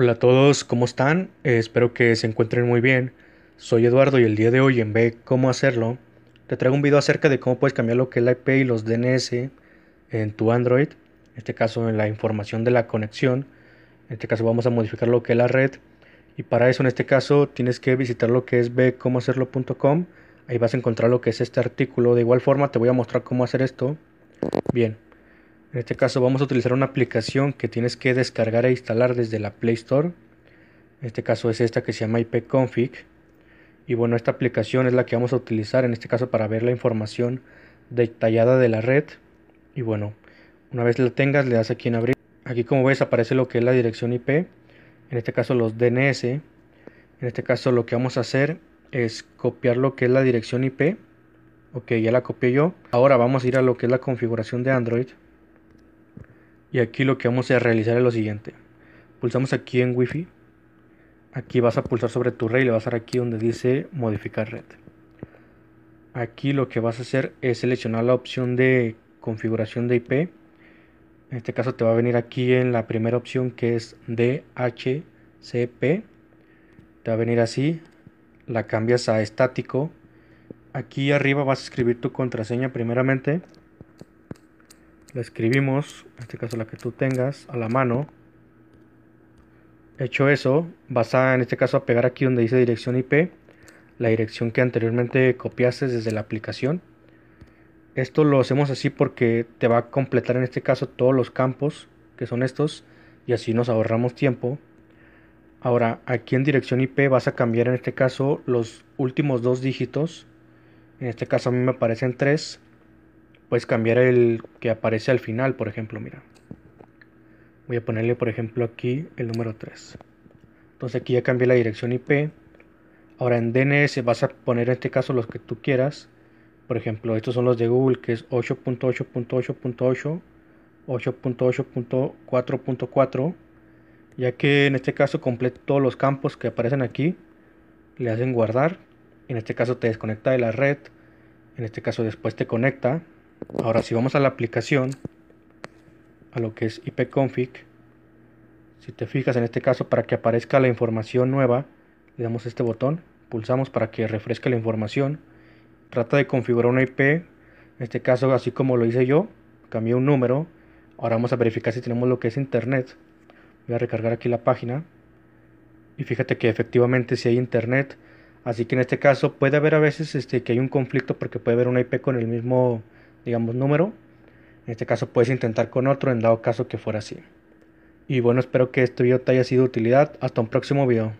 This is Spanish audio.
Hola a todos, ¿cómo están? Eh, espero que se encuentren muy bien. Soy Eduardo y el día de hoy en Ve cómo hacerlo, te traigo un video acerca de cómo puedes cambiar lo que es la IP y los DNS en tu Android, en este caso en la información de la conexión. En este caso vamos a modificar lo que es la red y para eso en este caso tienes que visitar lo que es puntocom Ahí vas a encontrar lo que es este artículo. De igual forma te voy a mostrar cómo hacer esto. Bien. En este caso vamos a utilizar una aplicación que tienes que descargar e instalar desde la Play Store. En este caso es esta que se llama IP Config. Y bueno, esta aplicación es la que vamos a utilizar en este caso para ver la información detallada de la red. Y bueno, una vez la tengas le das aquí en abrir. Aquí como ves aparece lo que es la dirección IP. En este caso los DNS. En este caso lo que vamos a hacer es copiar lo que es la dirección IP. Ok, ya la copié yo. Ahora vamos a ir a lo que es la configuración de Android. Y aquí lo que vamos a realizar es lo siguiente. Pulsamos aquí en Wi-Fi. Aquí vas a pulsar sobre tu red y le vas a dar aquí donde dice modificar red. Aquí lo que vas a hacer es seleccionar la opción de configuración de IP. En este caso te va a venir aquí en la primera opción que es DHCP. Te va a venir así. La cambias a estático. Aquí arriba vas a escribir tu contraseña primeramente escribimos, en este caso la que tú tengas a la mano. Hecho eso, vas a en este caso a pegar aquí donde dice dirección IP, la dirección que anteriormente copiaste desde la aplicación. Esto lo hacemos así porque te va a completar en este caso todos los campos que son estos y así nos ahorramos tiempo. Ahora aquí en dirección IP vas a cambiar en este caso los últimos dos dígitos. En este caso a mí me aparecen tres puedes cambiar el que aparece al final, por ejemplo, mira. Voy a ponerle, por ejemplo, aquí el número 3. Entonces aquí ya cambié la dirección IP. Ahora en DNS vas a poner en este caso los que tú quieras. Por ejemplo, estos son los de Google, que es 8.8.8.8, 8.8.4.4. Ya que en este caso completo todos los campos que aparecen aquí, le hacen guardar. En este caso te desconecta de la red. En este caso después te conecta. Ahora, si vamos a la aplicación, a lo que es ipconfig, si te fijas en este caso para que aparezca la información nueva, le damos este botón, pulsamos para que refresque la información, trata de configurar una IP, en este caso así como lo hice yo, cambié un número, ahora vamos a verificar si tenemos lo que es internet, voy a recargar aquí la página, y fíjate que efectivamente si hay internet, así que en este caso puede haber a veces este, que hay un conflicto porque puede haber una IP con el mismo digamos, número. En este caso puedes intentar con otro en dado caso que fuera así. Y bueno, espero que este video te haya sido de utilidad. Hasta un próximo video.